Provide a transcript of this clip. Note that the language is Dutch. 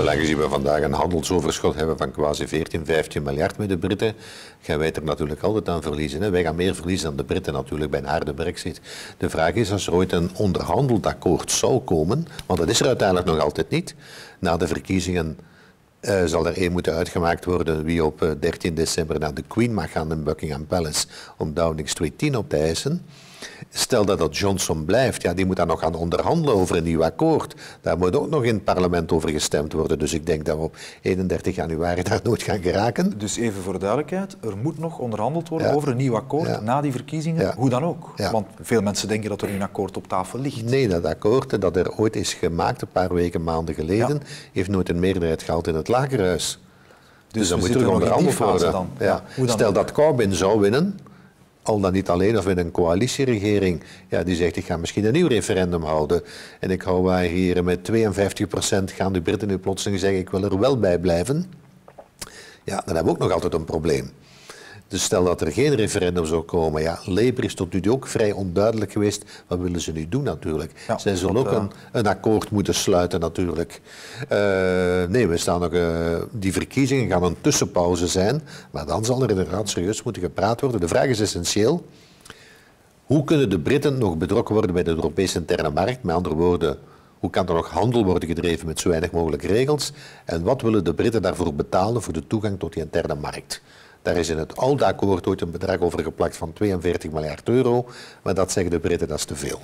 Maar aangezien we vandaag een handelsoverschot hebben van quasi 14, 15 miljard met de Britten, gaan wij er natuurlijk altijd aan verliezen. Hè? Wij gaan meer verliezen dan de Britten natuurlijk bij een harde brexit. De vraag is, als er ooit een onderhandeld akkoord zou komen, want dat is er uiteindelijk nog altijd niet, na de verkiezingen eh, zal er één moeten uitgemaakt worden wie op 13 eh, december naar de Queen mag gaan in Buckingham Palace om Downing Street 10 op te eisen. Stel dat dat Johnson blijft, ja, die moet dan nog gaan onderhandelen over een nieuw akkoord. Daar moet ook nog in het parlement over gestemd worden. Dus ik denk dat we op 31 januari daar nooit gaan geraken. Dus even voor de duidelijkheid, er moet nog onderhandeld worden over een nieuw akkoord na die verkiezingen, hoe dan ook. Want veel mensen denken dat er nu een akkoord op tafel ligt. Nee, dat akkoord dat er ooit is gemaakt, een paar weken, maanden geleden, heeft nooit een meerderheid gehad in het lagerhuis. Dus, dus dan moet er onderhandeld worden. Dan. Stel dat Corbyn zou winnen, al dan niet alleen of in een coalitieregering, ja, die zegt ik ga misschien een nieuw referendum houden. En ik hou wij hier met 52% gaan de Britten nu plotseling zeggen ik wil er wel bij blijven. Ja, dan hebben we ook nog altijd een probleem. Dus stel dat er geen referendum zou komen, ja, Labour is tot nu toe ook vrij onduidelijk geweest. Wat willen ze nu doen natuurlijk? Ja, Zij zullen ook een, een, akkoord moeten sluiten natuurlijk. Eh, nee, we staan nog, eh, die verkiezingen gaan een tussenpauze zijn, maar dan zal er inderdaad serieus moeten gepraat worden. De vraag is essentieel. Hoe kunnen de Britten nog betrokken worden bij de Europese interne markt? Met andere woorden, hoe kan er nog handel worden gedreven met zo weinig mogelijk regels? En wat willen de Britten daarvoor betalen voor de toegang tot die interne markt? Daar is in het oude akkoord ooit een bedrag over geplakt van 42 miljard euro. Maar dat zeggen de Britten, dat is te veel.